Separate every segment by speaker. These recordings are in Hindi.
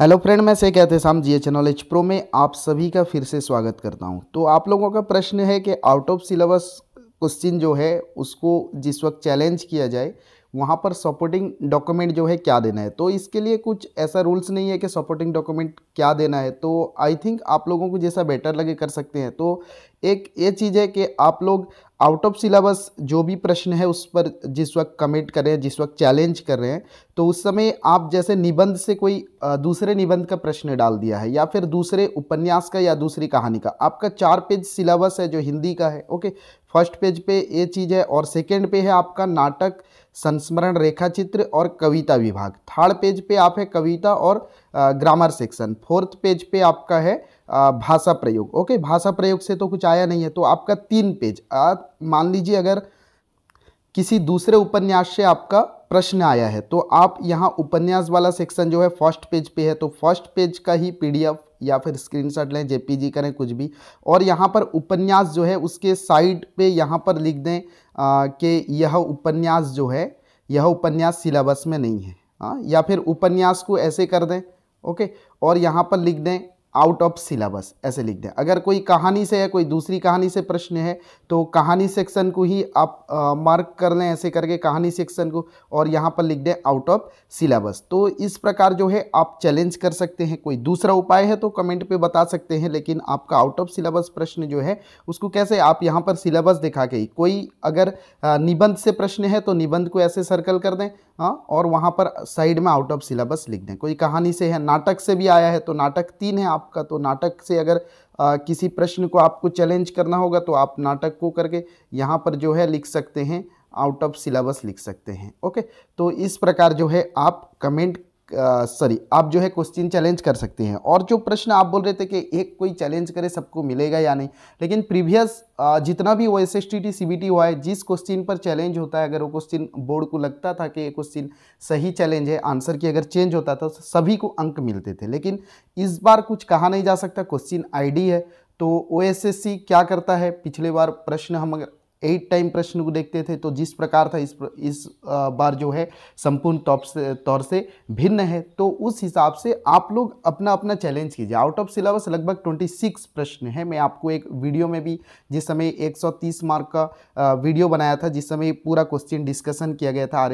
Speaker 1: हेलो फ्रेंड मैं से कहते शाम जी एच नॉलेज प्रो में आप सभी का फिर से स्वागत करता हूं तो आप लोगों का प्रश्न है कि आउट ऑफ सिलेबस क्वेश्चन जो है उसको जिस वक्त चैलेंज किया जाए वहाँ पर सपोर्टिंग डॉक्यूमेंट जो है क्या देना है तो इसके लिए कुछ ऐसा रूल्स नहीं है कि सपोर्टिंग डॉक्यूमेंट क्या देना है तो आई थिंक आप लोगों को जैसा बेटर लगे कर सकते हैं तो एक ये चीज़ है कि आप लोग आउट ऑफ सिलेबस जो भी प्रश्न है उस पर जिस वक्त कमेंट कर रहे हैं जिस वक्त चैलेंज कर रहे हैं तो उस समय आप जैसे निबंध से कोई दूसरे निबंध का प्रश्न डाल दिया है या फिर दूसरे उपन्यास का या दूसरी कहानी का आपका चार पेज सिलेबस है जो हिंदी का है ओके फर्स्ट पेज पे ये चीज़ है और सेकेंड पे है आपका नाटक संस्मरण रेखा चित्र और कविता विभाग थर्ड पेज पे आप है कविता और ग्रामर सेक्शन फोर्थ पेज पे आपका है भाषा प्रयोग ओके भाषा प्रयोग से तो कुछ आया नहीं है तो आपका तीन पेज मान लीजिए अगर किसी दूसरे उपन्यास से आपका प्रश्न आया है तो आप यहाँ उपन्यास वाला सेक्शन जो है फर्स्ट पेज पे है तो फर्स्ट पेज का ही पीडीएफ या फिर स्क्रीनशॉट लें जेपीजी करें कुछ भी और यहाँ पर उपन्यास जो है उसके साइड पे यहाँ पर लिख दें कि यह उपन्यास जो है यह उपन्यास सिलेबस में नहीं है आ, हाँ, या फिर उपन्यास को ऐसे कर दें ओके और यहाँ पर लिख दें आउट ऑफ सिलेबस ऐसे लिख दें अगर कोई कहानी से है कोई दूसरी कहानी से प्रश्न है तो कहानी सेक्शन को ही आप मार्क कर लें ऐसे करके कहानी सेक्शन को और यहाँ पर लिख दें आउट ऑफ सिलेबस तो इस प्रकार जो है आप चैलेंज कर सकते हैं कोई दूसरा उपाय है तो कमेंट पे बता सकते हैं लेकिन आपका आउट ऑफ सिलेबस प्रश्न जो है उसको कैसे आप यहाँ पर सिलेबस दिखा के कोई अगर निबंध से प्रश्न है तो निबंध को ऐसे सर्कल कर दें हाँ और वहाँ पर साइड में आउट ऑफ सिलेबस लिख दें कोई कहानी से है नाटक से भी आया है तो नाटक तीन है आपका तो नाटक से अगर आ, किसी प्रश्न को आपको चैलेंज करना होगा तो आप नाटक को करके यहाँ पर जो है लिख सकते हैं आउट ऑफ सिलेबस लिख सकते हैं ओके तो इस प्रकार जो है आप कमेंट सॉरी आप जो है क्वेश्चन चैलेंज कर सकते हैं और जो प्रश्न आप बोल रहे थे कि एक कोई चैलेंज करे सबको मिलेगा या नहीं लेकिन प्रीवियस जितना भी वो S S T T C B T हुआ है जिस क्वेश्चन पर चैलेंज होता है अगर वो क्वेश्चन बोर्ड को लगता था कि ये क्वेश्चन सही चैलेंज है आंसर की अगर चेंज होता था तो सभी को अंक मिलते थे लेकिन इस बार कुछ कहा नहीं जा सकता क्वेश्चन डी है तो ओ क्या करता है पिछले बार प्रश्न हम अगर एट टाइम प्रश्न को देखते थे तो जिस प्रकार था इस इस बार जो है संपूर्ण तौर से तौर से भिन्न है तो उस हिसाब से आप लोग अपना अपना चैलेंज कीजिए आउट ऑफ सिलेबस लगभग 26 प्रश्न है मैं आपको एक वीडियो में भी जिस समय 130 मार्क का वीडियो बनाया था जिस समय पूरा क्वेश्चन डिस्कशन किया गया था आर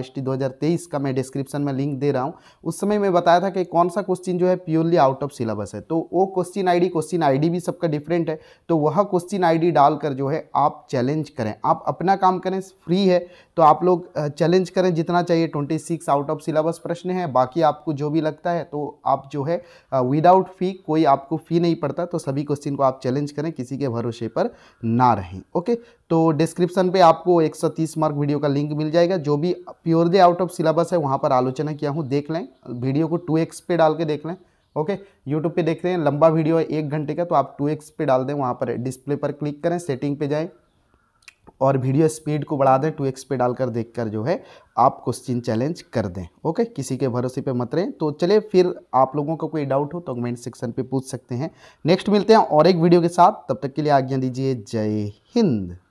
Speaker 1: एस का मैं डिस्क्रिप्शन में लिंक दे रहा हूँ उस समय मैं बताया था कि कौन सा क्वेश्चन जो है प्योरली आउट ऑफ सिलेबस है तो वो क्वेश्चन आई क्वेश्चन आई भी सबका डिफरेंट है तो वह क्वेश्चन आई डालकर जो है आप चैलेंज करें हैं आप अपना काम करें फ्री है तो आप लोग चैलेंज करें जितना चाहिए twenty six out of syllabus प्रश्न है बाकी आपको जो भी लगता है तो आप जो है विदाउट फी कोई आपको फ़ी नहीं पड़ता तो सभी क्वेश्चन को आप चैलेंज करें किसी के भरोसे पर ना रहें ओके तो डिस्क्रिप्शन पे आपको 130 मार्क वीडियो का लिंक मिल जाएगा जो भी प्योरली आउट ऑफ सिलेबस है वहाँ पर आलोचना किया हूँ देख लें वीडियो को टू पे डाल के देख लें ओके यूट्यूब पे देख रहे हैं लंबा वीडियो है एक घंटे का तो आप टू एक्स पे डाल दें वहाँ पर डिस्प्ले पर क्लिक करें सेटिंग पे जाएं और वीडियो स्पीड को बढ़ा दें टू एक्स पे डालकर देखकर जो है आप क्वेश्चन चैलेंज कर दें ओके किसी के भरोसे पे मत रहें तो चलिए फिर आप लोगों का कोई डाउट हो तो कमेंट सेक्शन पे पूछ सकते हैं नेक्स्ट मिलते हैं और एक वीडियो के साथ तब तक के लिए आज्ञा दीजिए जय हिंद